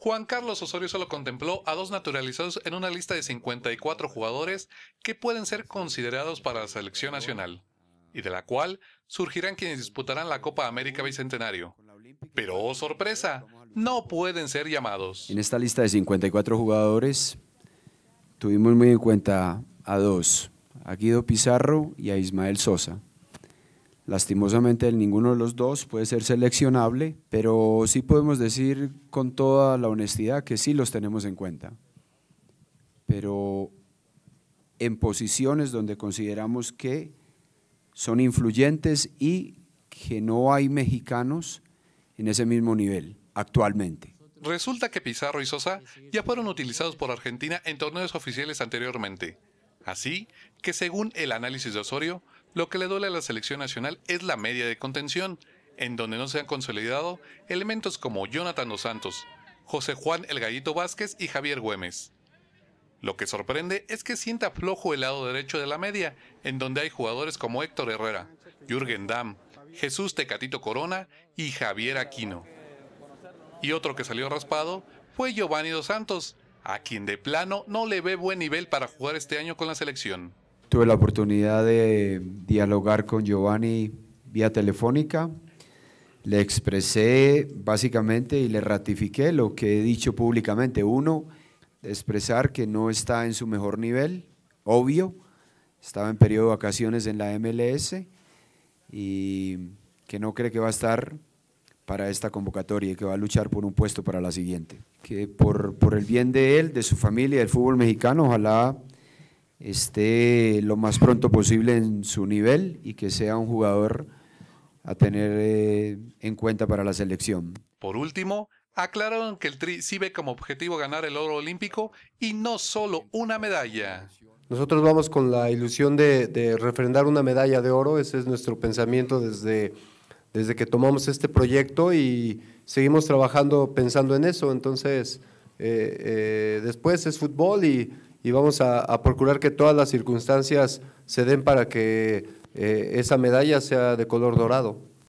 Juan Carlos Osorio solo contempló a dos naturalizados en una lista de 54 jugadores que pueden ser considerados para la selección nacional, y de la cual surgirán quienes disputarán la Copa América Bicentenario. Pero, oh sorpresa, no pueden ser llamados. En esta lista de 54 jugadores tuvimos muy en cuenta a dos, a Guido Pizarro y a Ismael Sosa. Lastimosamente ninguno de los dos puede ser seleccionable, pero sí podemos decir con toda la honestidad que sí los tenemos en cuenta. Pero en posiciones donde consideramos que son influyentes y que no hay mexicanos en ese mismo nivel actualmente. Resulta que Pizarro y Sosa ya fueron utilizados por Argentina en torneos oficiales anteriormente. Así que según el análisis de Osorio, lo que le duele a la selección nacional es la media de contención, en donde no se han consolidado elementos como Jonathan Dos Santos, José Juan El Gallito Vázquez y Javier Güemes. Lo que sorprende es que sienta flojo el lado derecho de la media, en donde hay jugadores como Héctor Herrera, Jürgen Damm, Jesús Tecatito Corona y Javier Aquino. Y otro que salió raspado fue Giovanni Dos Santos, a quien de plano no le ve buen nivel para jugar este año con la selección. Tuve la oportunidad de dialogar con Giovanni vía telefónica. Le expresé básicamente y le ratifiqué lo que he dicho públicamente. Uno, expresar que no está en su mejor nivel, obvio. Estaba en periodo de vacaciones en la MLS y que no cree que va a estar para esta convocatoria y que va a luchar por un puesto para la siguiente. Que por, por el bien de él, de su familia, del fútbol mexicano, ojalá esté lo más pronto posible en su nivel y que sea un jugador a tener eh, en cuenta para la selección. Por último, aclararon que el Tri sí ve como objetivo ganar el oro olímpico y no solo una medalla. Nosotros vamos con la ilusión de, de refrendar una medalla de oro, ese es nuestro pensamiento desde desde que tomamos este proyecto y seguimos trabajando pensando en eso. Entonces, eh, eh, después es fútbol y, vamos a, procurar que todas las circunstancias se den para que eh, esa medalla sea de color dorado.